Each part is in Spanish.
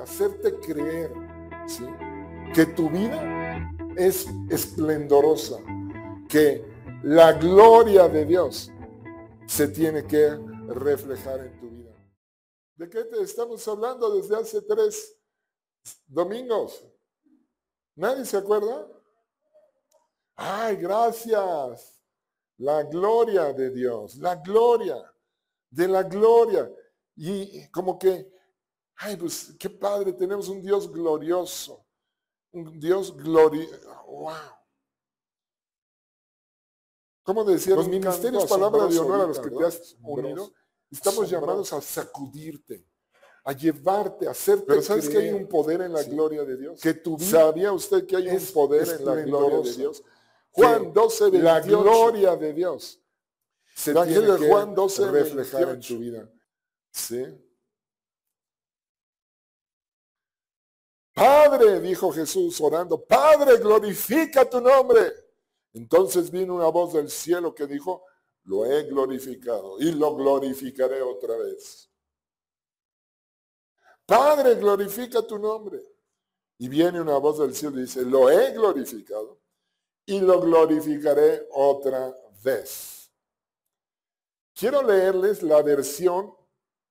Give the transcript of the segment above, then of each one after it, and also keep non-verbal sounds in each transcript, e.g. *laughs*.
hacerte creer que tu vida es esplendorosa, que la gloria de Dios se tiene que reflejar en tu vida. ¿De qué te estamos hablando desde hace tres domingos? ¿Nadie se acuerda? Ay, gracias. La gloria de Dios, la gloria, de la gloria. Y como que Ay, pues qué padre, tenemos un Dios glorioso. Un Dios glorioso. ¡Wow! ¿Cómo decía? Los ministerios, palabras de honor a los que te has unido, estamos llamados a sacudirte a llevarte, a hacerte. Pero ¿sabes que hay un poder en la gloria de Dios? Que tu ¿Sabía usted que hay un poder en la gloria de Dios? Juan 12, de La gloria de Dios. Se tiene que de Juan 12, reflejar en tu vida. ¿Sí? Padre, dijo Jesús orando, Padre, glorifica tu nombre. Entonces vino una voz del cielo que dijo, lo he glorificado y lo glorificaré otra vez. Padre, glorifica tu nombre. Y viene una voz del cielo y dice, lo he glorificado y lo glorificaré otra vez. Quiero leerles la versión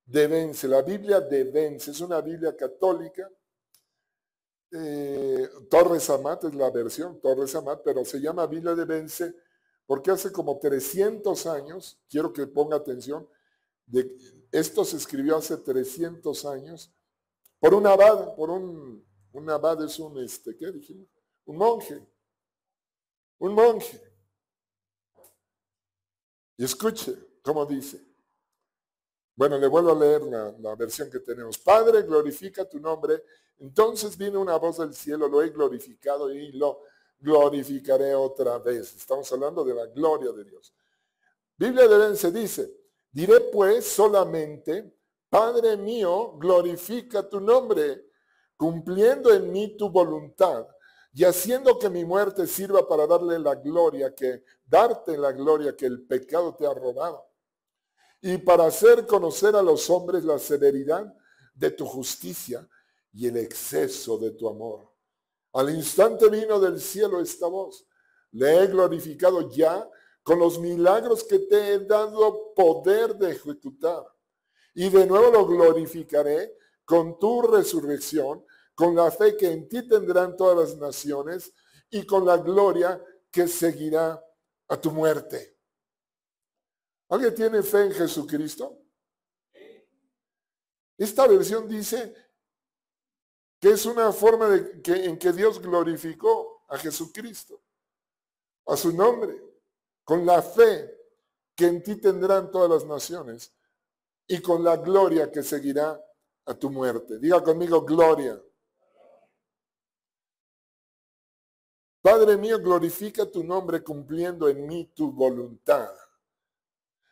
de Vence, la Biblia de Vence, es una Biblia católica eh, Torres Amat, es la versión Torres Amat, pero se llama Vila de Vence porque hace como 300 años, quiero que ponga atención, de, esto se escribió hace 300 años por un abad, por un, abad es un, este, ¿qué dijimos? Un monje, un monje. Y escuche cómo dice. Bueno, le vuelvo a leer la versión que tenemos. Padre, glorifica tu nombre entonces viene una voz del cielo, lo he glorificado y lo glorificaré otra vez. Estamos hablando de la gloria de Dios. Biblia de se dice, diré pues solamente, Padre mío, glorifica tu nombre, cumpliendo en mí tu voluntad y haciendo que mi muerte sirva para darle la gloria que, darte la gloria que el pecado te ha robado. Y para hacer conocer a los hombres la severidad de tu justicia y el exceso de tu amor. Al instante vino del cielo esta voz. Le he glorificado ya con los milagros que te he dado poder de ejecutar. Y de nuevo lo glorificaré con tu resurrección, con la fe que en ti tendrán todas las naciones y con la gloria que seguirá a tu muerte. ¿Alguien tiene fe en Jesucristo? Esta versión dice, que es una forma de que, en que Dios glorificó a Jesucristo, a su nombre, con la fe que en ti tendrán todas las naciones y con la gloria que seguirá a tu muerte. Diga conmigo gloria. Padre mío, glorifica tu nombre cumpliendo en mí tu voluntad.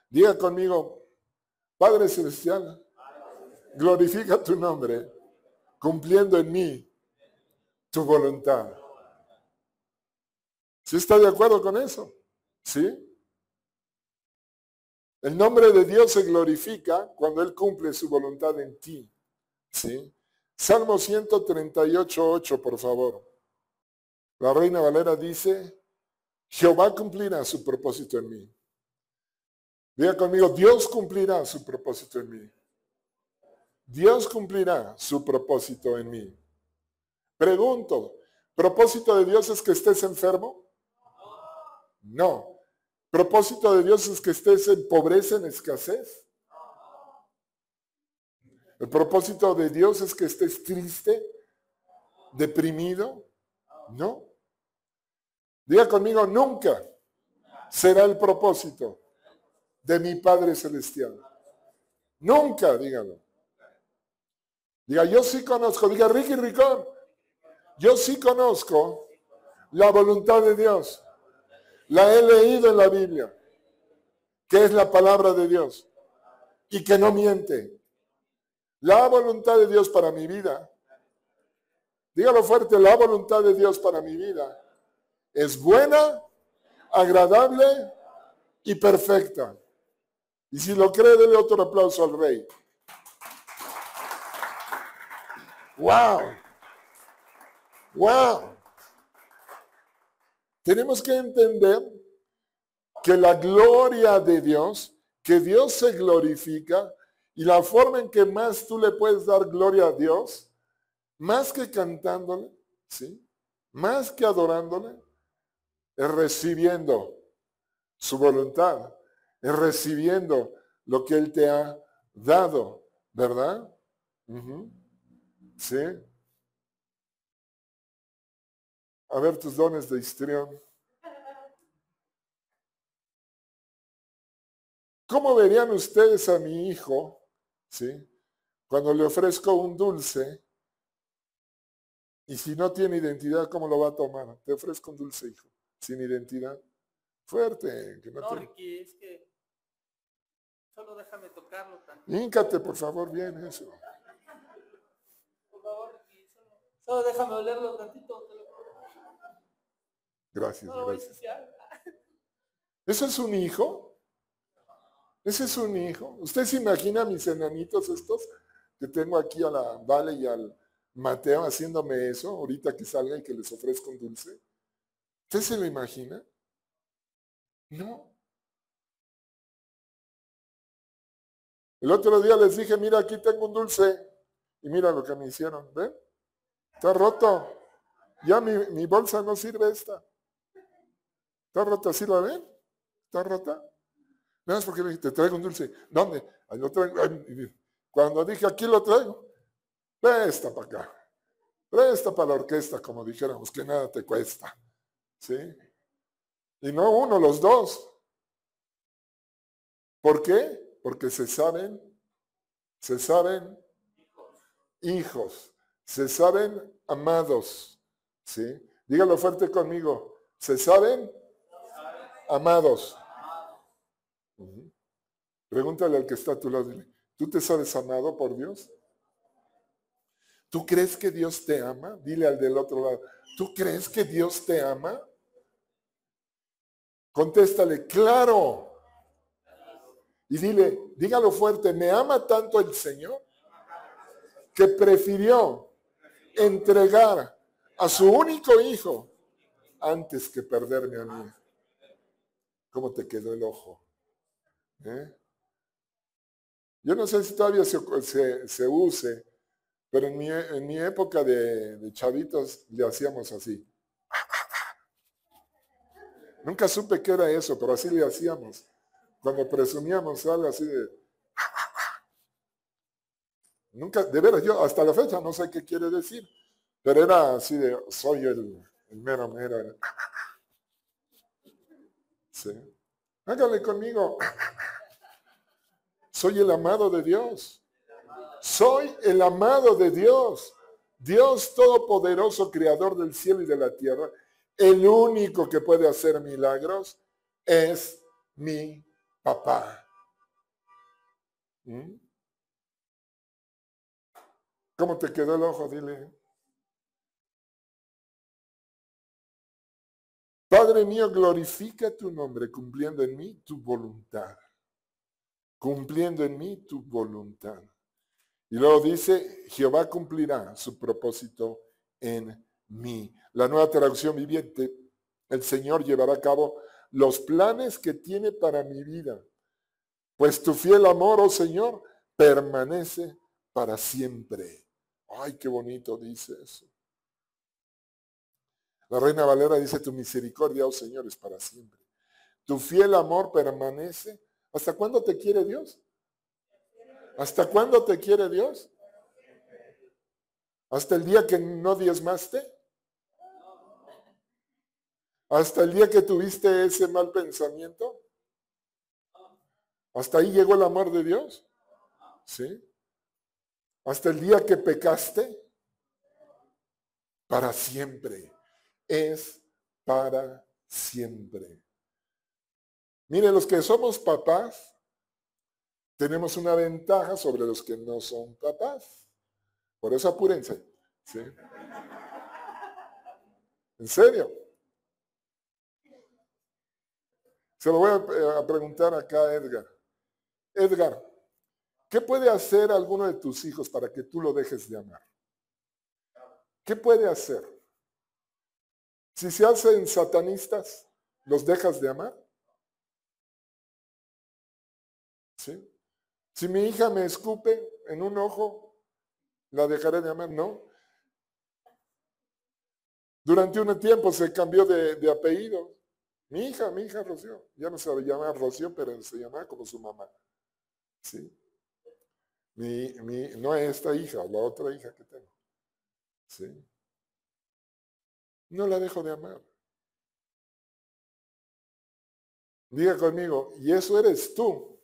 Diga conmigo, Padre Celestial, glorifica tu nombre cumpliendo en mí tu voluntad. ¿Sí está de acuerdo con eso? ¿Sí? El nombre de Dios se glorifica cuando Él cumple su voluntad en ti. ¿Sí? Salmo 138.8, por favor. La Reina Valera dice, Jehová cumplirá su propósito en mí. Diga conmigo, Dios cumplirá su propósito en mí. Dios cumplirá su propósito en mí. Pregunto, ¿propósito de Dios es que estés enfermo? No. ¿Propósito de Dios es que estés en pobreza, en escasez? ¿El propósito de Dios es que estés triste, deprimido? No. Diga conmigo, nunca será el propósito de mi Padre Celestial. Nunca, dígalo. Diga, yo sí conozco, diga Ricky Ricón, yo sí conozco la voluntad de Dios. La he leído en la Biblia, que es la palabra de Dios y que no miente. La voluntad de Dios para mi vida, dígalo fuerte, la voluntad de Dios para mi vida es buena, agradable y perfecta. Y si lo cree, dele otro aplauso al rey. ¡Wow! ¡Wow! Tenemos que entender que la gloria de Dios, que Dios se glorifica, y la forma en que más tú le puedes dar gloria a Dios, más que cantándole, ¿sí? Más que adorándole, es recibiendo su voluntad, es recibiendo lo que Él te ha dado, ¿verdad? ¿Sí? A ver tus dones de histrión. ¿Cómo verían ustedes a mi hijo, ¿sí? cuando le ofrezco un dulce y si no tiene identidad, ¿cómo lo va a tomar? Te ofrezco un dulce, hijo, sin identidad. Fuerte. Que no, es que solo déjame tocarlo. También. por favor, bien eso. No, déjame olerlo un ratito. Gracias, gracias. ¿Ese es un hijo? ¿Ese es un hijo? ¿Usted se imagina a mis enanitos estos que tengo aquí a la Vale y al Mateo haciéndome eso ahorita que salga y que les ofrezco un dulce? ¿Usted se lo imagina? No. El otro día les dije, mira, aquí tengo un dulce. Y mira lo que me hicieron, ¿ven? Está roto. Ya mi, bolsa no sirve esta. Está rota, ¿sí la ven? Está rota. ¿No es porque dije, te traigo un dulce. ¿Dónde? Ahí Cuando dije, aquí lo traigo. Presta para acá. Presta para la orquesta, como dijéramos, que nada te cuesta. ¿Sí? Y no uno, los dos. ¿Por qué? Porque se saben, se saben hijos se saben amados. ¿sí? Dígalo fuerte conmigo. Se saben amados. Pregúntale al que está a tu lado. ¿tú te sabes amado por Dios? ¿Tú crees que Dios te ama? Dile al del otro lado. ¿Tú crees que Dios te ama? Contéstale, claro. Y dile, dígalo fuerte, me ama tanto el Señor que prefirió entregar a su único hijo antes que perderme a mí. ¿Cómo te quedó el ojo? ¿Eh? Yo no sé si todavía se, se, use, pero en mi, época de, de, chavitos le hacíamos así. Nunca supe qué era eso, pero así le hacíamos. Cuando presumíamos algo así de, Nunca, de veras, yo hasta la fecha no sé qué quiere decir, pero era así de, soy el, mero mero. Sí. Hágale conmigo. Soy el amado de Dios. Soy el amado de Dios. Dios Todopoderoso, Creador del cielo y de la tierra. El único que puede hacer milagros es mi papá. ¿Mm? ¿Cómo te quedó el ojo? Dile. Padre mío, glorifica tu nombre cumpliendo en mí tu voluntad. Cumpliendo en mí tu voluntad. Y luego dice, Jehová cumplirá su propósito en mí. La nueva traducción viviente, el Señor llevará a cabo los planes que tiene para mi vida. Pues tu fiel amor, oh Señor, permanece para siempre. Ay, qué bonito dice eso. La reina Valera dice, tu misericordia, oh Señor, es para siempre. Tu fiel amor permanece. ¿Hasta cuándo te quiere Dios? ¿Hasta cuándo te quiere Dios? ¿Hasta el día que no diezmaste? ¿Hasta el día que tuviste ese mal pensamiento? ¿Hasta ahí llegó el amor de Dios? ¿Sí? hasta el día que pecaste, para siempre. Es para siempre. Miren, los que somos papás, tenemos una ventaja sobre los que no son papás. Por eso apúrense. ¿En serio? Se lo voy a, eh, preguntar acá a Edgar. Edgar, ¿Qué puede hacer alguno de tus hijos para que tú lo dejes de amar? ¿Qué puede hacer? Si se hacen satanistas, ¿los dejas de amar? ¿Sí? Si mi hija me escupe en un ojo, ¿la dejaré de amar? No. Durante un tiempo se cambió de, apellido. Mi hija, mi hija Rocío. Ya no se llamaba Rocío, pero se llamaba como su mamá. ¿Sí? Mi, mi, no esta hija, la otra hija que tengo. ¿Sí? No la dejo de amar. Diga conmigo, y eso eres tú.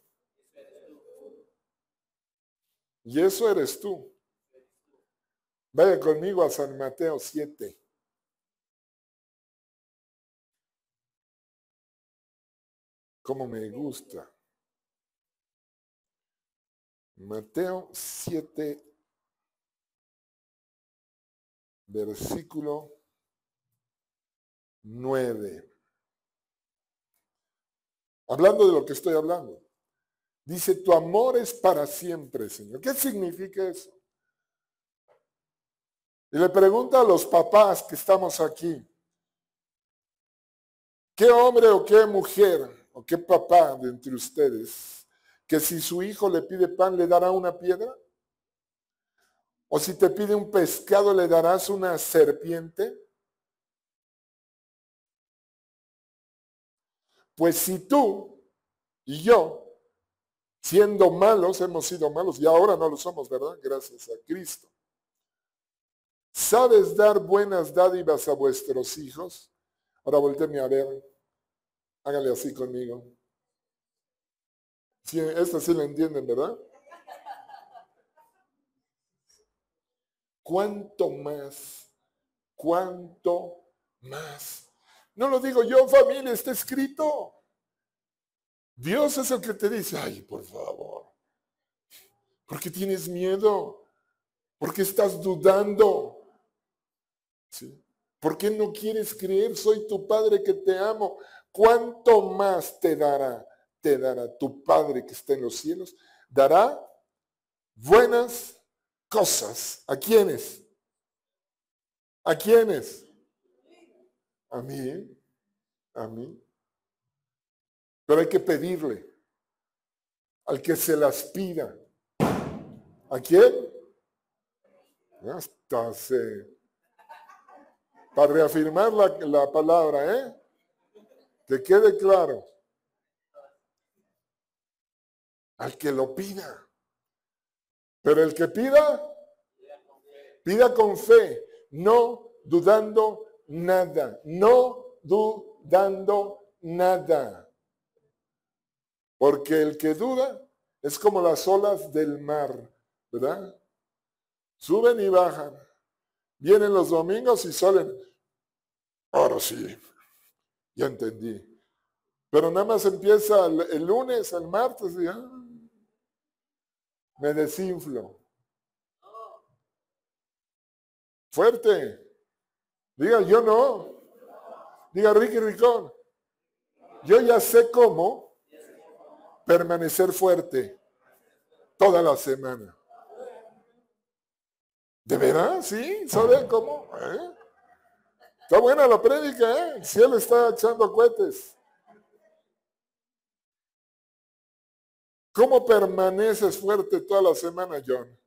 Y eso eres tú. Vaya conmigo a San Mateo 7. Como me gusta Mateo 7, versículo 9. Hablando de lo que estoy hablando. Dice, tu amor es para siempre, Señor. ¿Qué significa eso? Y le pregunta a los papás que estamos aquí, ¿qué hombre o qué mujer o qué papá de entre ustedes que si su hijo le pide pan, le dará una piedra? ¿O si te pide un pescado, le darás una serpiente? Pues si tú y yo, siendo malos, hemos sido malos, y ahora no lo somos, ¿verdad? Gracias a Cristo. ¿Sabes dar buenas dádivas a vuestros hijos? Ahora volteme a ver. Hágale así conmigo. Si esta sí la entienden, ¿verdad? ¿Cuánto más? ¿Cuánto más? No lo digo yo, familia, está escrito. Dios es el que te dice, ay, por favor, ¿por qué tienes miedo? ¿Por qué estás dudando? ¿Por qué no quieres creer? Soy tu Padre que te amo. ¿Cuánto más te dará? te dará, tu Padre que está en los cielos, dará buenas cosas. ¿A quiénes? ¿A quiénes? A mí, A mí. Pero hay que pedirle al que se las pida. ¿A quién? Hasta se... Para reafirmar la, la palabra, ¿eh? Que quede claro. al que lo pida. Pero el que pida, pida con fe, no dudando nada, no dudando nada. Porque el que duda es como las olas del mar, ¿verdad? Suben y bajan. Vienen los domingos y salen. Ahora sí, ya entendí. Pero nada más empieza el, lunes, el martes, y, me desinflo. Fuerte. Diga, yo no. Diga, Ricky Ricón. Yo ya sé cómo permanecer fuerte toda la semana. ¿De verdad? ¿Sí? ¿Saben cómo? ¿Eh? Está buena la predica ¿eh? El cielo está echando cohetes. ¿Cómo permaneces fuerte toda la semana, John?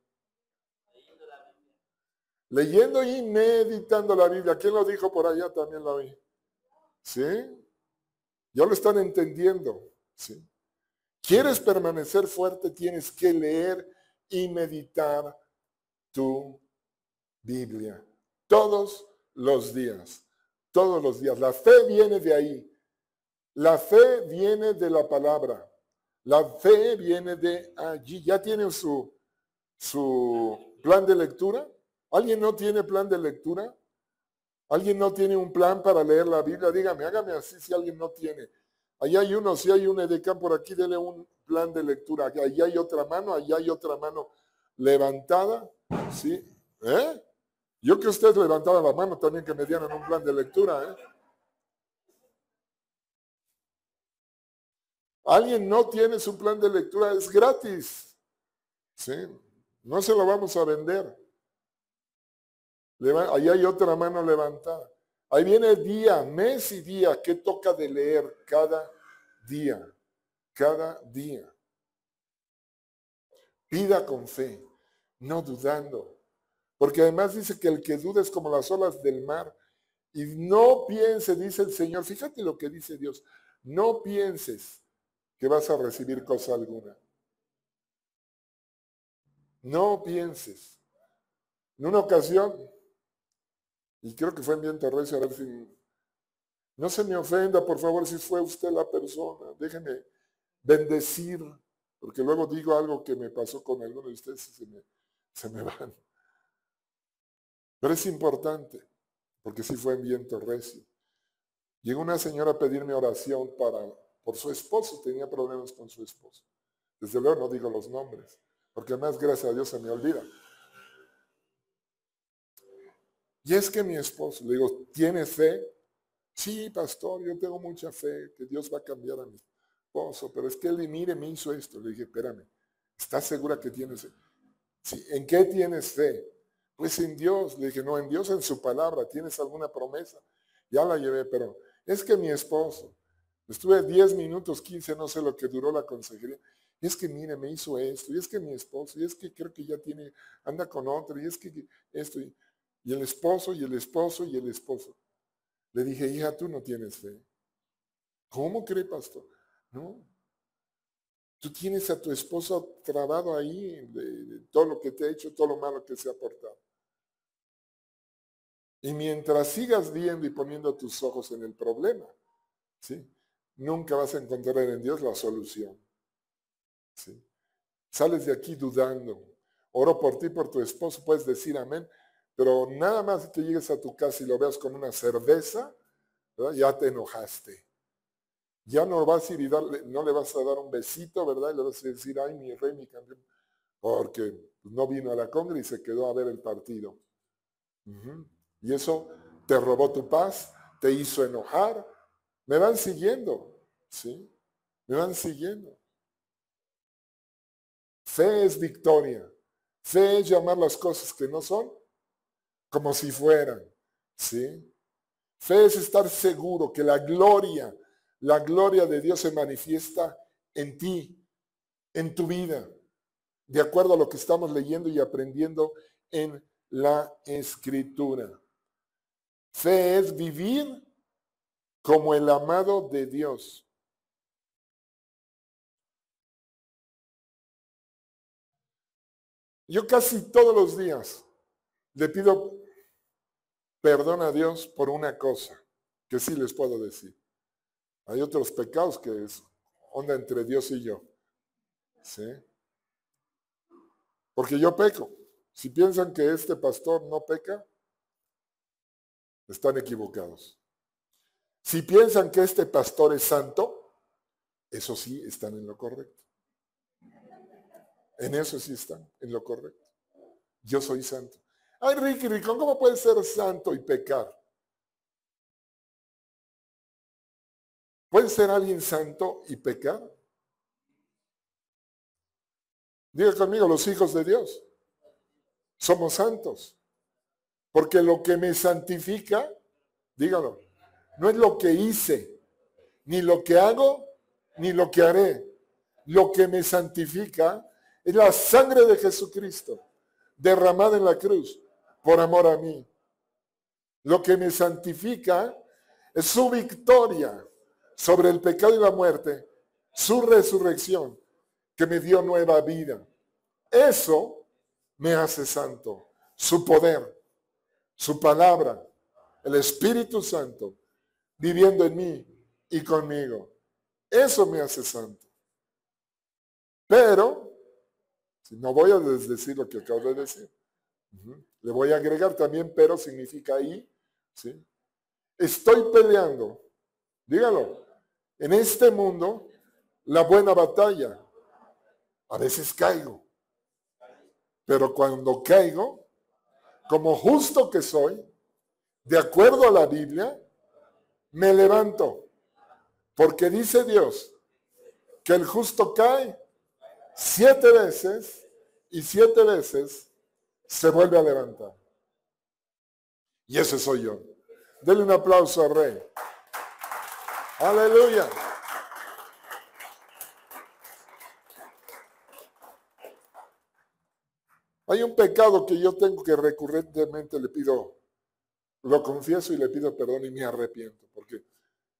Leyendo y meditando la Biblia. ¿Quién lo dijo por allá? También lo vi. ¿Sí? Ya lo están entendiendo. ¿Sí? ¿Quieres permanecer fuerte? Tienes que leer y meditar tu Biblia. Todos los días. Todos los días. La fe viene de ahí. La fe viene de la palabra. La fe viene de allí. ¿Ya tienen su, su plan de lectura? ¿Alguien no tiene plan de lectura? ¿Alguien no tiene un plan para leer la Biblia? Dígame, hágame así si alguien no tiene. Allá hay uno, si hay un edecán por aquí, dele un plan de lectura. Allá hay otra mano, allá hay otra mano levantada. ¿Sí? ¿Eh? Yo que usted levantaba la mano también que me dieran un plan de lectura. ¿eh? alguien no tiene su plan de lectura, es gratis. ¿Sí? No se lo vamos a vender. ahí hay otra mano levantada. Ahí viene día, mes y día, que toca de leer cada día, cada día. Pida con fe, no dudando. Porque además dice que el que duda es como las olas del mar. Y no piense, dice el Señor, fíjate lo que dice Dios, no pienses que vas a recibir cosa alguna. No pienses. En una ocasión, y creo que fue en Viento Recio, No se me ofenda, por favor, si fue usted la persona. Déjeme bendecir, porque luego digo algo que me pasó con alguno de ustedes y se me, se me van. Pero es importante, porque sí fue en Viento Recio. Llegó una señora a pedirme oración para por su esposo, tenía problemas con su esposo. Desde luego no digo los nombres, porque además, gracias a Dios, se me olvida. Y es que mi esposo, le digo, ¿tiene fe? Sí, pastor, yo tengo mucha fe que Dios va a cambiar a mi esposo, pero es que él, mire, me hizo esto. Le dije, espérame, ¿estás segura que tienes fe? Sí, ¿en qué tienes fe? Pues en Dios. Le dije, no, en Dios, en su palabra, ¿tienes alguna promesa? Ya la llevé, pero es que mi esposo, Estuve 10 minutos, 15, no sé lo que duró la consejería. es que mire, me hizo esto, y es que mi esposo, y es que creo que ya tiene, anda con otro, y es que esto, y, el esposo, y el esposo, y el esposo. Le dije, hija, tú no tienes fe. ¿Cómo cree, pastor? No. Tú tienes a tu esposo trabado ahí de todo lo que te ha hecho, todo lo malo que se ha portado. Y mientras sigas viendo y poniendo tus ojos en el problema, ¿sí? nunca vas a encontrar en Dios la solución. Sales de aquí dudando. Oro por ti, por tu esposo, puedes decir amén, pero nada más que llegues a tu casa y lo veas con una cerveza, ya te enojaste. Ya no vas a ir y darle, no le vas a dar un besito, ¿verdad? Y le vas a decir, ay, mi rey, mi campeón, porque no vino a la congre y se quedó a ver el partido. Y eso te robó tu paz, te hizo enojar, me van siguiendo, ¿sí? Me van siguiendo. Fe es victoria. Fe es llamar las cosas que no son como si fueran, ¿sí? Fe es estar seguro que la gloria, la gloria de Dios se manifiesta en ti, en tu vida, de acuerdo a lo que estamos leyendo y aprendiendo en la escritura. Fe es vivir como el amado de Dios. Yo casi todos los días le pido perdón a Dios por una cosa que sí les puedo decir. Hay otros pecados que es onda entre Dios y yo. ¿Sí? Porque yo peco. Si piensan que este pastor no peca, están equivocados. Si piensan que este pastor es santo, eso sí están en lo correcto. En eso sí están, en lo correcto. Yo soy santo. Ay, Ricky Ricón, ¿cómo puede ser santo y pecar? ¿Puede ser alguien santo y pecar? Diga conmigo, los hijos de Dios. Somos santos. Porque lo que me santifica, dígalo, no es lo que hice, ni lo que hago, ni lo que haré. Lo que me santifica es la sangre de Jesucristo derramada en la cruz por amor a mí. Lo que me santifica es su victoria sobre el pecado y la muerte, su resurrección que me dio nueva vida. Eso me hace santo, su poder, su palabra, el Espíritu Santo viviendo en mí y conmigo. Eso me hace santo. Pero, si no voy a desdecir lo que acabo de decir. Le voy a agregar también, pero significa ahí. ¿sí? Estoy peleando, dígalo, en este mundo, la buena batalla. A veces caigo. Pero cuando caigo, como justo que soy, de acuerdo a la Biblia, me levanto. Porque dice Dios que el justo cae siete veces y siete veces se vuelve a levantar. Y ese soy yo. Denle un aplauso al rey. Aleluya. Hay un pecado que yo tengo que recurrentemente le pido lo confieso y le pido perdón y me arrepiento. Porque,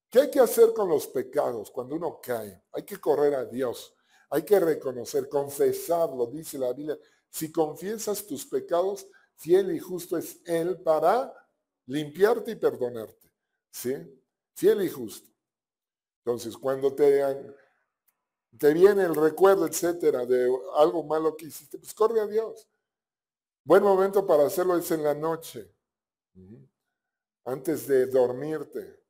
¿qué hay que hacer con los pecados cuando uno cae? Hay que correr a Dios. Hay que reconocer, confesarlo, dice la Biblia. Si confiesas tus pecados, fiel y justo es Él para limpiarte y perdonarte. ¿Sí? Fiel y justo. Entonces, cuando te, te viene el recuerdo, etcétera, de algo malo que hiciste, pues corre a Dios. Buen momento para hacerlo es en la noche antes de dormirte.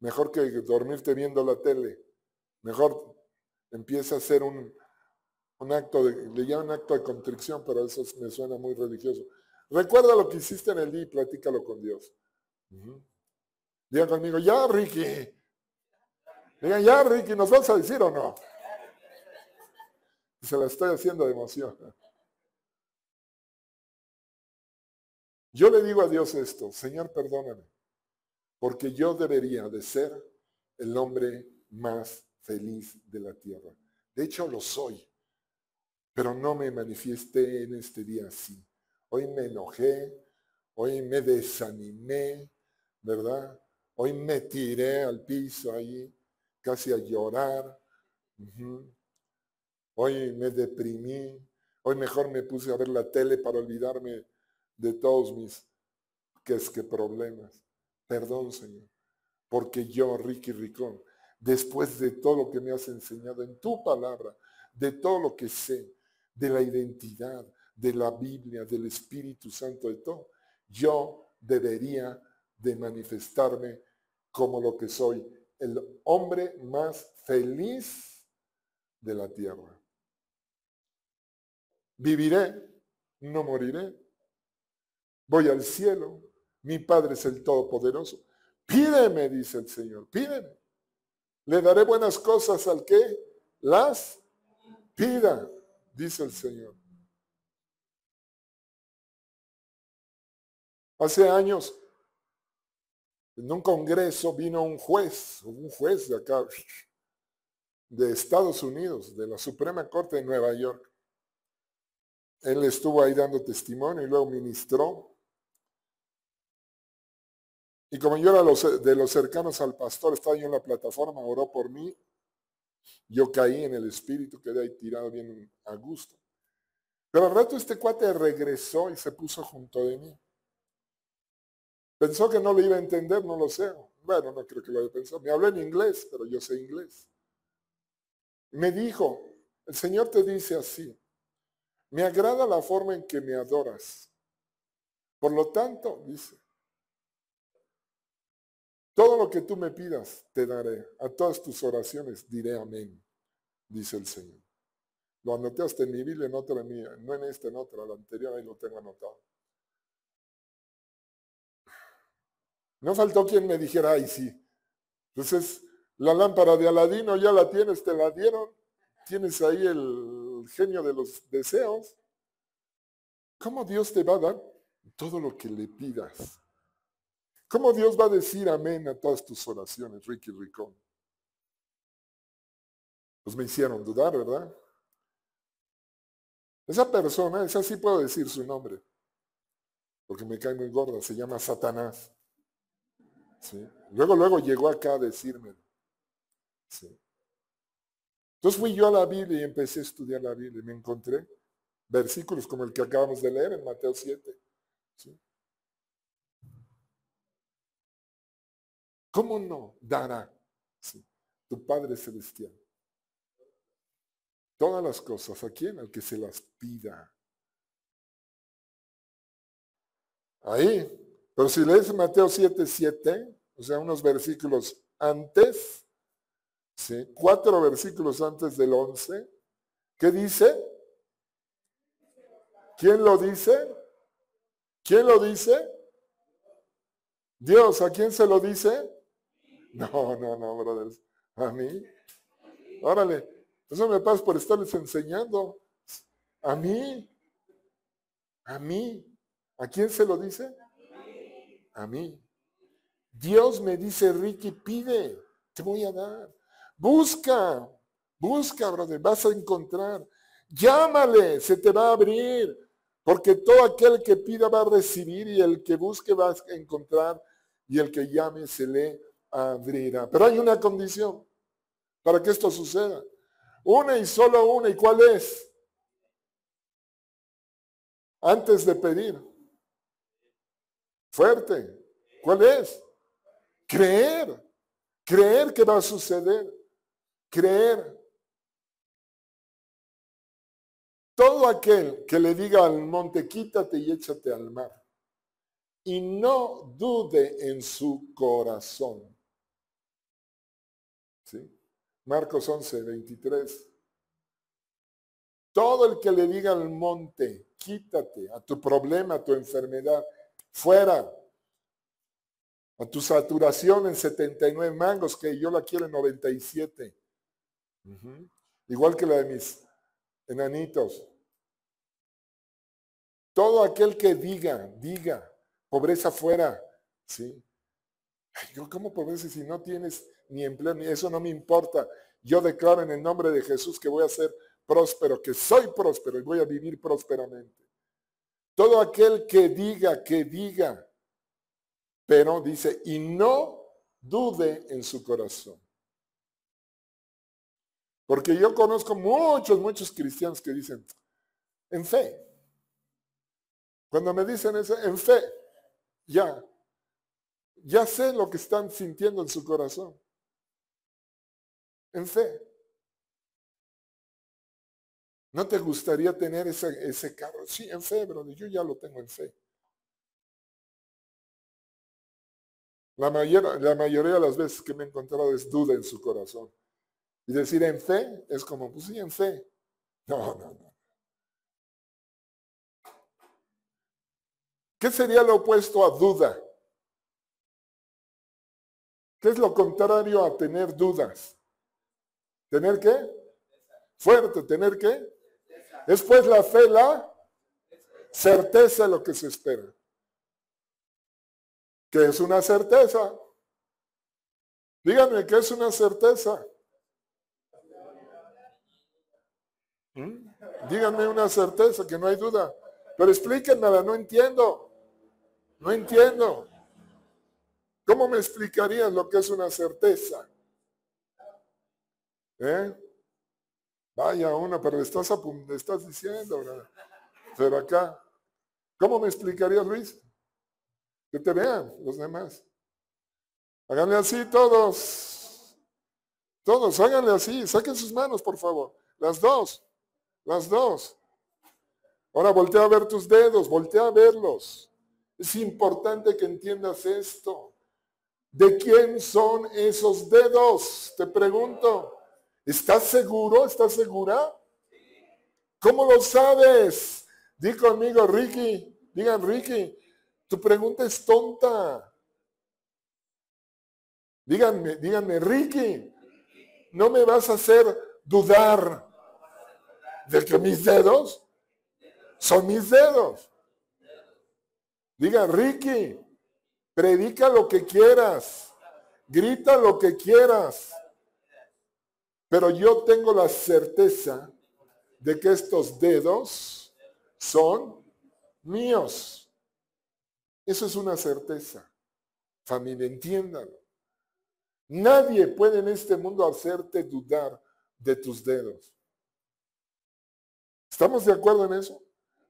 Mejor que dormirte viendo la tele. Mejor empieza a hacer un, acto de, le un acto de contrición, pero eso me suena muy religioso. Recuerda lo que hiciste en el día y platícalo con Dios. Digan conmigo, ya Ricky. Digan, ya Ricky, ¿nos vas a decir o no? Se la estoy haciendo de emoción. Yo le digo a Dios esto, Señor, perdóname porque yo debería de ser el hombre más feliz de la tierra. De hecho, lo soy, pero no me manifiesté en este día así. Hoy me enojé, hoy me desanimé, ¿verdad? Hoy me tiré al piso ahí, casi a llorar. Hoy me deprimí, hoy mejor me puse a ver la tele para olvidarme de todos mis que es que problemas. Perdón, Señor, porque yo, Ricky Ricón, después de todo lo que me has enseñado en tu palabra, de todo lo que sé, de la identidad, de la Biblia, del Espíritu Santo, de todo, yo debería de manifestarme como lo que soy, el hombre más feliz de la tierra. Viviré, no moriré. Voy al cielo, mi Padre es el Todopoderoso. Pídeme, dice el Señor, pídeme. Le daré buenas cosas al que las pida, dice el Señor. Hace años, en un congreso vino un juez, un juez de acá, de Estados Unidos, de la Suprema Corte de Nueva York. Él estuvo ahí dando testimonio y luego ministró. Y como yo era de los cercanos al pastor, estaba yo en la plataforma, oró por mí, yo caí en el espíritu, quedé ahí tirado bien a gusto. Pero al rato este cuate regresó y se puso junto de mí. Pensó que no lo iba a entender, no lo sé. Bueno, no creo que lo haya pensado. Me habló en inglés, pero yo sé inglés. Me dijo, el Señor te dice así, me agrada la forma en que me adoras. Por lo tanto, dice, todo lo que tú me pidas, te daré. A todas tus oraciones diré amén, dice el Señor. Lo hasta en mi Biblia, en mía, no en esta, en otra, la anterior ahí lo tengo anotado. No faltó quien me dijera, ay, sí. Entonces, la lámpara de Aladino ya la tienes, te la dieron. Tienes ahí el genio de los deseos. ¿Cómo Dios te va a dar todo lo que le pidas? ¿Cómo Dios va a decir amén a todas tus oraciones, Ricky Ricón? Pues me hicieron dudar, ¿verdad? Esa persona, esa sí puedo decir su nombre, porque me cae muy gorda, se llama Satanás. ¿Sí? Luego, luego llegó acá a decirme. Entonces fui yo a la Biblia y empecé a estudiar la Biblia y me encontré versículos como el que acabamos de leer en Mateo 7. ¿Sí? ¿Cómo no dará tu Padre Celestial? Todas las cosas, ¿a quién? Al que se las pida. Ahí. Pero si lees Mateo 7, 7, o sea, unos versículos antes, ¿sí? cuatro versículos antes del 11, ¿qué dice? ¿Quién lo dice? ¿Quién lo dice? Dios, ¿a quién se lo dice? *laughs* No, no, no, brothers. A mí. Órale. Eso me pasa por estarles enseñando. A mí. A mí. ¿A quién se lo dice? A mí. Dios me dice, Ricky, pide. Te voy a dar. Busca. Busca, brother. Vas a encontrar. Llámale. Se te va a abrir. Porque todo aquel que pida va a recibir y el que busque va a encontrar y el que llame se le abrirá. Pero hay una condición para que esto suceda. Una y solo una. ¿Y cuál es? Antes de pedir. Fuerte. ¿Cuál es? Creer. Creer que va a suceder. Creer. Todo aquel que le diga al monte, quítate y échate al mar, y no dude en su corazón, ¿Sí? Marcos 11, 23. Todo el que le diga al monte, quítate a tu problema, a tu enfermedad, fuera, a tu saturación en 79 mangos, que yo la quiero en 97. Igual que la de mis enanitos. Todo aquel que diga, diga, pobreza fuera, ¿sí? Yo, ¿cómo pobreza si no tienes ni empleo, ni eso no me importa. Yo declaro en el nombre de Jesús que voy a ser próspero, que soy próspero y voy a vivir prósperamente. Todo aquel que diga, que diga, pero dice, y no dude en su corazón. Porque yo conozco muchos, muchos cristianos que dicen, en fe. Cuando me dicen eso, en fe, ya, ya sé lo que están sintiendo en su corazón en fe. ¿No te gustaría tener ese, ese carro? Sí, en fe, brother. Yo ya lo tengo en fe. La, la mayoría de las veces que me he encontrado es duda en su corazón. Y decir en fe es como, pues sí, en fe. No, no, no. ¿Qué sería lo opuesto a duda? ¿Qué es lo contrario a tener dudas? ¿Tener qué? Fuerte, ¿tener qué? Es pues la fe, la certeza de lo que se espera. Que es una certeza. Díganme, ¿qué es una certeza? ¿Mm? Díganme una certeza, que no hay duda. Pero explíquenme, no entiendo. No entiendo. ¿Cómo me explicarías lo que es una certeza? ¿Eh? Vaya una, pero estás, estás diciendo, ¿verdad? Pero acá, ¿cómo me explicaría Luis? Que te vean los demás. Háganle así todos. Todos, háganle así. Saquen sus manos, por favor. Las dos. Las dos. Ahora voltea a ver tus dedos, voltea a verlos. Es importante que entiendas esto. ¿De quién son esos dedos? Te pregunto. ¿Estás seguro? ¿Estás segura? ¿Cómo lo sabes? Di conmigo, Ricky. Digan, Ricky, tu pregunta es tonta. Díganme, díganme, Ricky, no me vas a hacer dudar de que mis dedos son mis dedos. Diga, Ricky, predica lo que quieras, grita lo que quieras, pero yo tengo la certeza de que estos dedos son míos. Eso es una certeza. Familia, entiéndalo. Nadie puede en este mundo hacerte dudar de tus dedos. ¿Estamos de acuerdo en eso?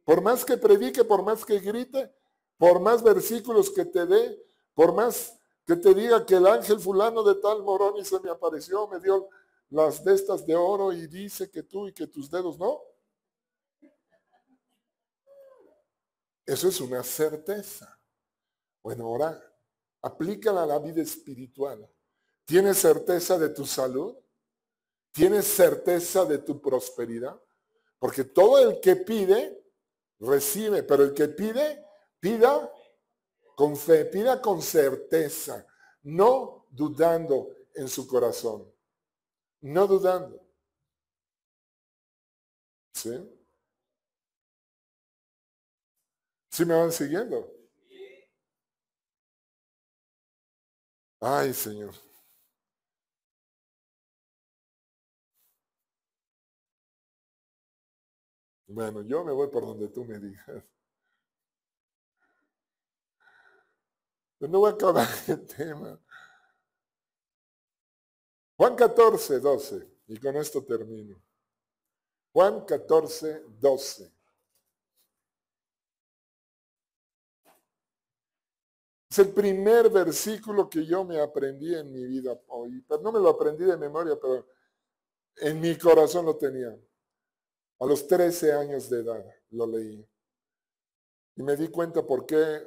Por más que predique, por más que grite, por más versículos que te dé, por más que te diga que el ángel fulano de tal y se me apareció, me dio las destas de oro y dice que tú y que tus dedos no. Eso es una certeza. Bueno, ahora aplícala a la vida espiritual. ¿Tienes certeza de tu salud? ¿Tienes certeza de tu prosperidad? Porque todo el que pide, recibe, pero el que pide, pida con fe, pida con certeza, no dudando en su corazón no dudando. ¿Sí? ¿Sí me van siguiendo? Ay, Señor. Bueno, yo me voy por donde tú me digas. Pero no voy a acabar *laughs* el tema. Juan 14, 12. Y con esto termino. Juan 14, 12. Es el primer versículo que yo me aprendí en mi vida hoy. Pero no me lo aprendí de memoria, pero en mi corazón lo tenía. A los 13 años de edad lo leí. Y me di cuenta por qué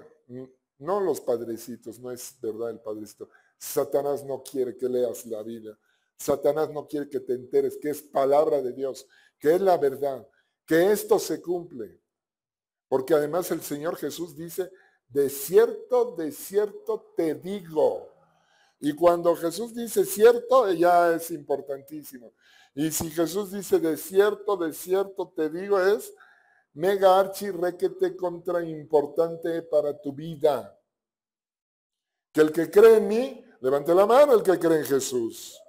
no los padrecitos, no es verdad el padrecito. Satanás no quiere que leas la Biblia. Satanás no quiere que te enteres que es palabra de Dios, que es la verdad, que esto se cumple. Porque además el Señor Jesús dice, de cierto, de cierto te digo. Y cuando Jesús dice cierto, ya es importantísimo. Y si Jesús dice de cierto, de cierto te digo, es mega archi requete contra importante para tu vida. Que el que cree en mí, levante la mano el que cree en Jesús.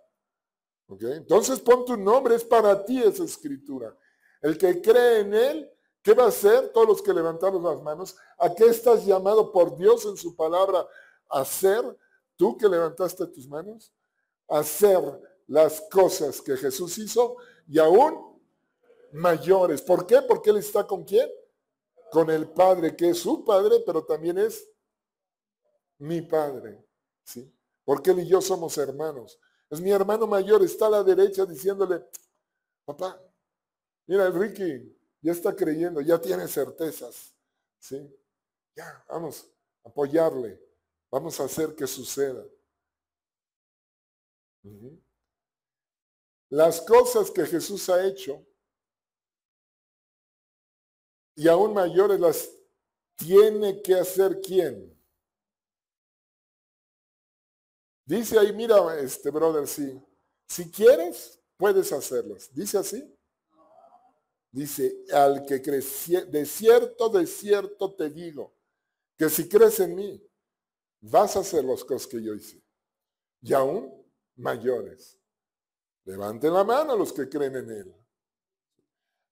¿Okay? Entonces pon tu nombre, es para ti esa escritura. El que cree en él, ¿qué va a hacer? Todos los que levantaron las manos, ¿a qué estás llamado por Dios en su palabra? A ser, tú que levantaste tus manos, a hacer las cosas que Jesús hizo y aún mayores. ¿Por qué? Porque Él está con quién? Con el Padre, que es su Padre, pero también es mi Padre. ¿sí? Porque Él y yo somos hermanos. Es mi hermano mayor, está a la derecha diciéndole, papá, mira, Ricky ya está creyendo, ya tiene certezas. ¿sí? Ya, vamos, a apoyarle. Vamos a hacer que suceda. Las cosas que Jesús ha hecho y aún mayores las tiene que hacer quién. Dice ahí, mira, este brother, sí, si quieres, puedes hacerlas. Dice así. Dice, al que crece, de cierto, de cierto te digo, que si crees en mí, vas a hacer los cosas que yo hice. Y aún mayores. Levanten la mano los que creen en él.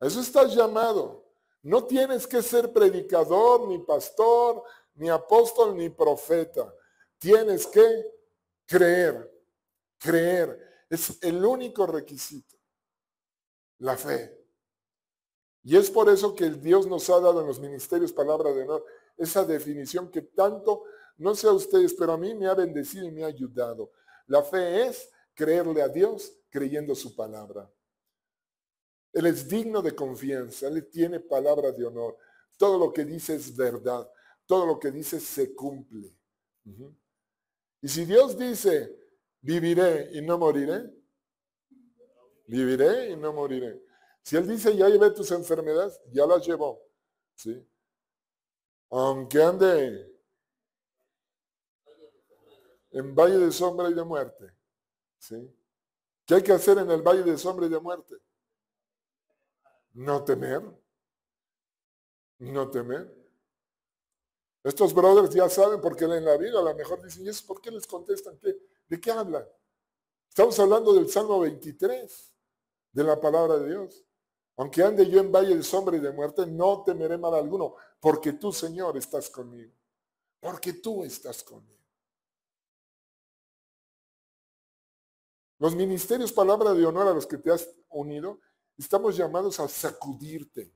Eso está llamado. No tienes que ser predicador, ni pastor, ni apóstol, ni profeta. Tienes que creer, creer. Es el único requisito, la fe. Y es por eso que Dios nos ha dado en los ministerios palabra de honor esa definición que tanto, no sé a ustedes, pero a mí me ha bendecido y me ha ayudado. La fe es creerle a Dios creyendo su palabra. Él es digno de confianza, Él tiene palabras de honor. Todo lo que dice es verdad, todo lo que dice se cumple. Y si Dios dice, viviré y no moriré, viviré y no moriré. Si Él dice, ya llevé tus enfermedades, ya las llevó. ¿sí? Aunque ande en valle de sombra y de muerte. ¿sí? ¿Qué hay que hacer en el valle de sombra y de muerte? no temer, no temer. Estos brothers ya saben por qué leen la vida a lo mejor dicen, ¿y eso por qué les contestan? ¿Qué? ¿De qué hablan? Estamos hablando del Salmo 23, de la palabra de Dios. Aunque ande yo en valle de sombra y de muerte, no temeré mal alguno, porque tú, Señor, estás conmigo. Porque tú estás conmigo. Los ministerios, palabra de honor a los que te has unido, Estamos llamados a sacudirte,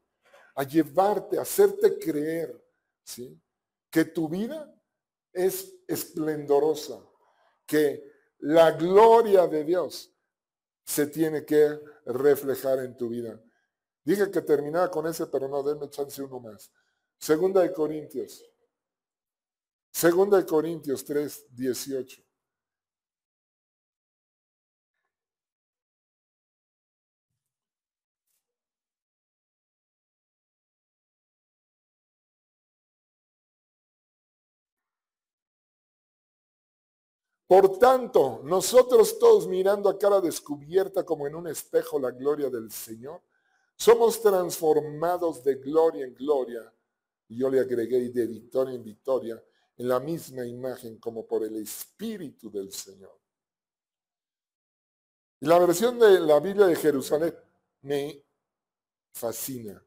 a llevarte, a hacerte creer, ¿sí? Que tu vida es esplendorosa, que la gloria de Dios se tiene que reflejar en tu vida. Dije que terminaba con ese, pero no, déme chance uno más. Segunda de Corintios. Segunda de Corintios 3, 18. Por tanto, nosotros todos mirando a cara descubierta como en un espejo la gloria del Señor, somos transformados de gloria en gloria, y yo le agregué y de victoria en victoria, en la misma imagen como por el Espíritu del Señor. Y la versión de la Biblia de Jerusalén me fascina.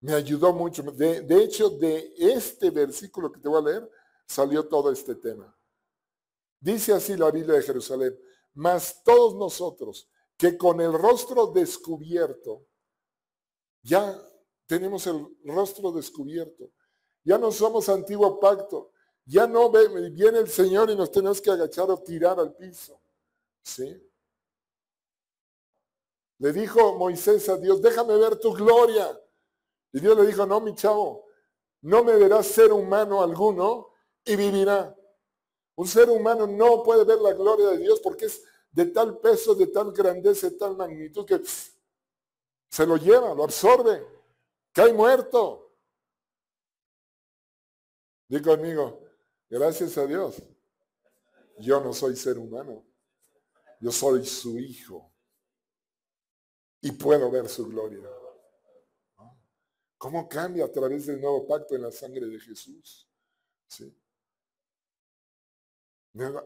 Me ayudó mucho. De, de hecho, de este versículo que te voy a leer, salió todo este tema. Dice así la Biblia de Jerusalén, mas todos nosotros que con el rostro descubierto, ya tenemos el rostro descubierto, ya no somos antiguo pacto, ya no viene el Señor y nos tenemos que agachar o tirar al piso. ¿Sí? Le dijo Moisés a Dios, déjame ver tu gloria. Y Dios le dijo, no, mi chavo, no me verás ser humano alguno y vivirá. Un ser humano no puede ver la gloria de Dios porque es de tal peso, de tal grandeza, de tal magnitud que se lo lleva, lo absorbe, cae muerto. Digo conmigo, gracias a Dios, yo no soy ser humano, yo soy su hijo y puedo ver su gloria. ¿Cómo cambia a través del nuevo pacto en la sangre de Jesús? ¿Sí?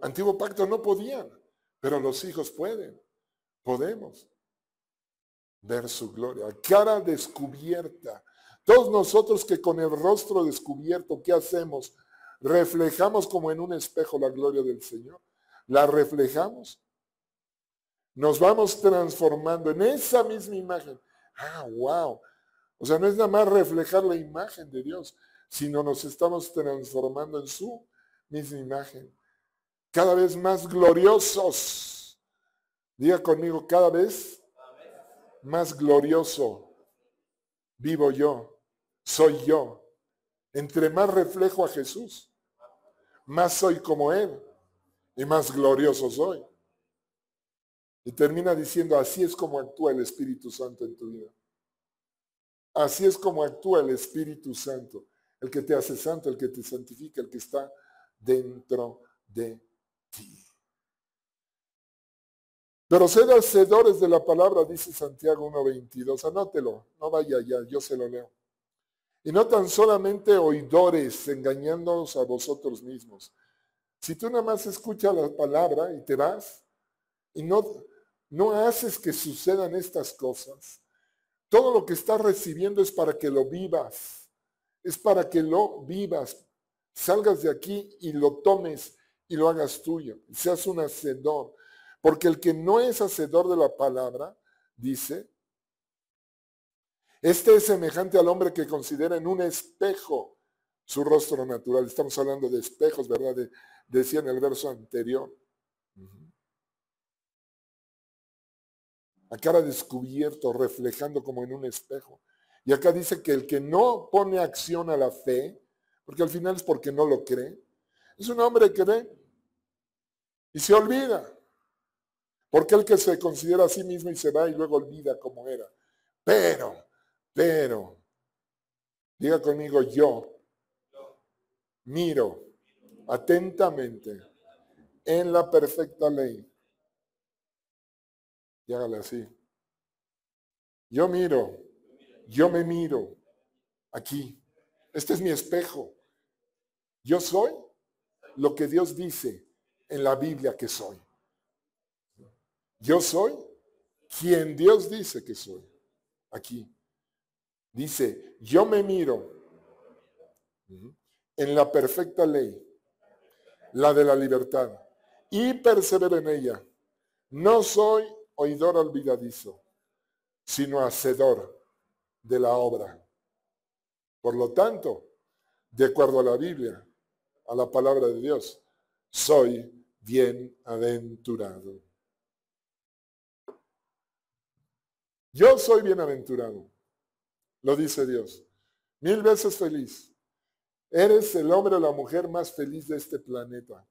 antiguo pacto no podían, pero los hijos pueden. Podemos ver su gloria. Cara descubierta. Todos nosotros que con el rostro descubierto, ¿qué hacemos? Reflejamos como en un espejo la gloria del Señor. La reflejamos. Nos vamos transformando en esa misma imagen. Ah, wow. O sea, no es nada más reflejar la imagen de Dios, sino nos estamos transformando en su misma imagen cada vez más gloriosos. Diga conmigo, cada vez más glorioso vivo yo, soy yo. Entre más reflejo a Jesús, más soy como Él y más glorioso soy. Y termina diciendo, así es como actúa el Espíritu Santo en tu vida. Así es como actúa el Espíritu Santo, el que te hace santo, el que te santifica, el que está dentro de pero sed hacedores de la palabra, dice Santiago 1.22. Anótelo, no vaya ya, yo se lo leo. Y no tan solamente oidores, engañándonos a vosotros mismos. Si tú nada más escuchas la palabra y te vas, y no, no haces que sucedan estas cosas, todo lo que estás recibiendo es para que lo vivas, es para que lo vivas, salgas de aquí y lo tomes y lo hagas tuyo, seas un hacedor. Porque el que no es hacedor de la palabra, dice, este es semejante al hombre que considera en un espejo su rostro natural. Estamos hablando de espejos, ¿verdad? decía en el verso anterior. A cara descubierto, reflejando como en un espejo. Y acá dice que el que no pone acción a la fe, porque al final es porque no lo cree, es un hombre que ve y se olvida. Porque el que se considera a sí mismo y se va y luego olvida como era. Pero, pero, diga conmigo yo, miro atentamente en la perfecta ley. Y hágale así. Yo miro, yo me miro aquí. Este es mi espejo. Yo soy lo que Dios dice en la Biblia que soy. Yo soy quien Dios dice que soy. Aquí. Dice, yo me miro en la perfecta ley, la de la libertad, y persevero en ella. No soy oidor olvidadizo, sino hacedor de la obra. Por lo tanto, de acuerdo a la Biblia, a la palabra de Dios, soy bienaventurado. Yo soy bienaventurado, lo dice Dios. Mil veces feliz. Eres el hombre o la mujer más feliz de este planeta.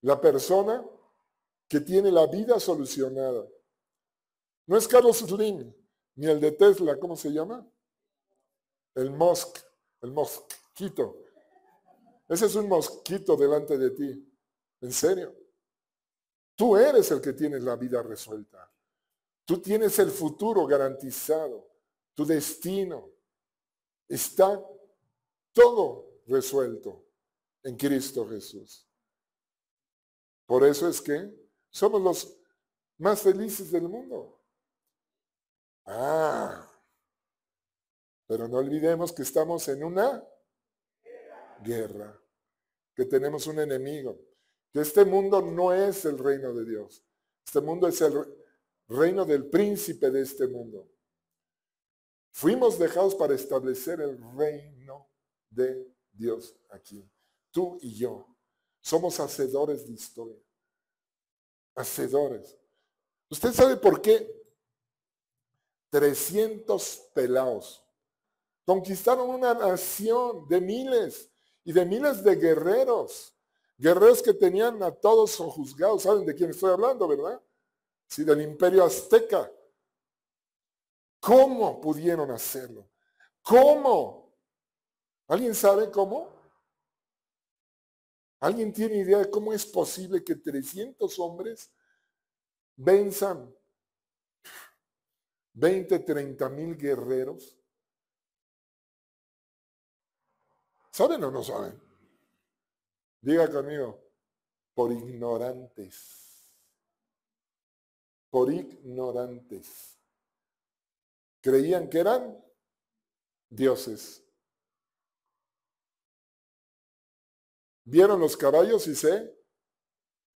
La persona que tiene la vida solucionada. No es Carlos Slim, ni el de Tesla, ¿cómo se llama? El mosque, el mosquito. Ese es un mosquito delante de ti. En serio. Tú eres el que tienes la vida resuelta. Tú tienes el futuro garantizado. Tu destino está todo resuelto en Cristo Jesús. Por eso es que somos los más felices del mundo. Ah, pero no olvidemos que estamos en una guerra, que tenemos un enemigo este mundo no es el reino de Dios. Este mundo es el reino del príncipe de este mundo. Fuimos dejados para establecer el reino de Dios aquí. Tú y yo somos hacedores de historia. Hacedores. ¿Usted sabe por qué 300 pelados conquistaron una nación de miles y de miles de guerreros? Guerreros que tenían a todos juzgados, ¿saben de quién estoy hablando, verdad? Sí, del imperio azteca. ¿Cómo pudieron hacerlo? ¿Cómo? ¿Alguien sabe cómo? ¿Alguien tiene idea de cómo es posible que 300 hombres venzan 20, 30 mil guerreros? ¿Saben o no saben? Diga conmigo, por ignorantes. Por ignorantes. Creían que eran dioses. Vieron los caballos y se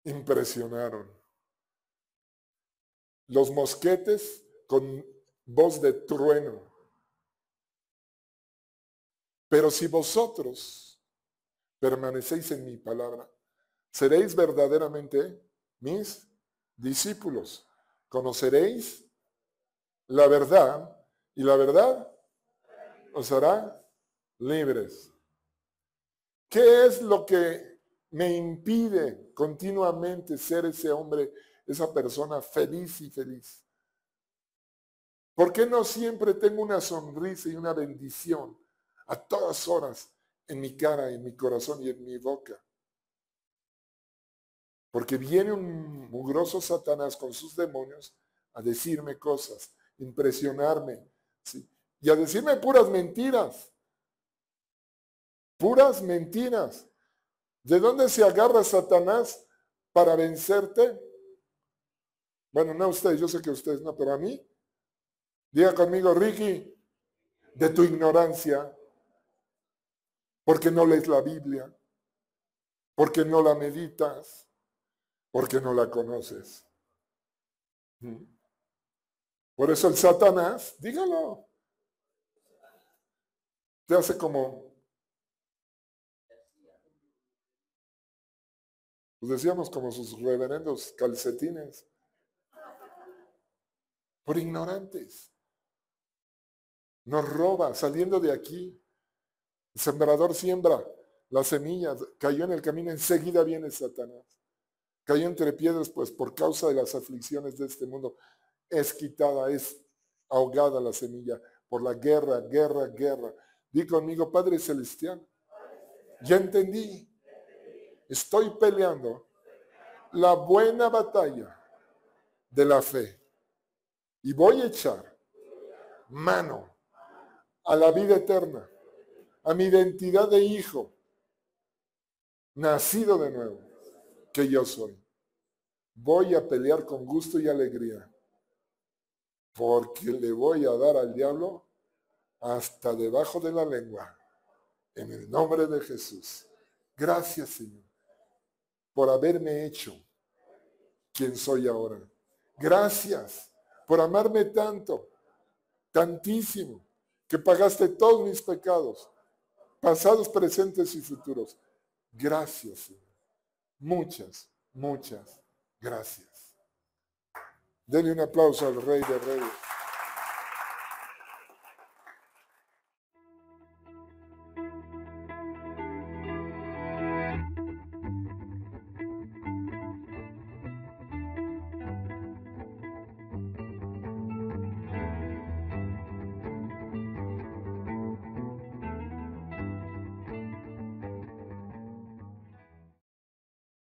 impresionaron. Los mosquetes con voz de trueno. Pero si vosotros permanecéis en mi palabra. Seréis verdaderamente mis discípulos. Conoceréis la verdad y la verdad os hará libres. ¿Qué es lo que me impide continuamente ser ese hombre, esa persona feliz y feliz? ¿Por qué no siempre tengo una sonrisa y una bendición a todas horas? en mi cara, en mi corazón y en mi boca. Porque viene un mugroso Satanás con sus demonios a decirme cosas, impresionarme, y a decirme puras mentiras. Puras mentiras. ¿De dónde se agarra Satanás para vencerte? Bueno, no ustedes, yo sé que ustedes no, pero a mí. Diga conmigo, Ricky, de tu ignorancia porque no lees la Biblia, porque no la meditas, porque no la conoces. Por eso el Satanás, dígalo, te hace como... Pues decíamos como sus reverendos calcetines, por ignorantes. Nos roba saliendo de aquí el sembrador siembra las semillas, cayó en el camino, enseguida viene Satanás. Cayó entre piedras, pues por causa de las aflicciones de este mundo. Es quitada, es ahogada la semilla por la guerra, guerra, guerra. Di conmigo, Padre Celestial, ya entendí. Estoy peleando la buena batalla de la fe. Y voy a echar mano a la vida eterna a mi identidad de hijo, nacido de nuevo, que yo soy. Voy a pelear con gusto y alegría, porque le voy a dar al diablo hasta debajo de la lengua, en el nombre de Jesús. Gracias, Señor, por haberme hecho quien soy ahora. Gracias por amarme tanto, tantísimo, que pagaste todos mis pecados pasados, presentes y futuros. Gracias, Señor. Muchas, muchas gracias. Denle un aplauso al Rey de Reyes.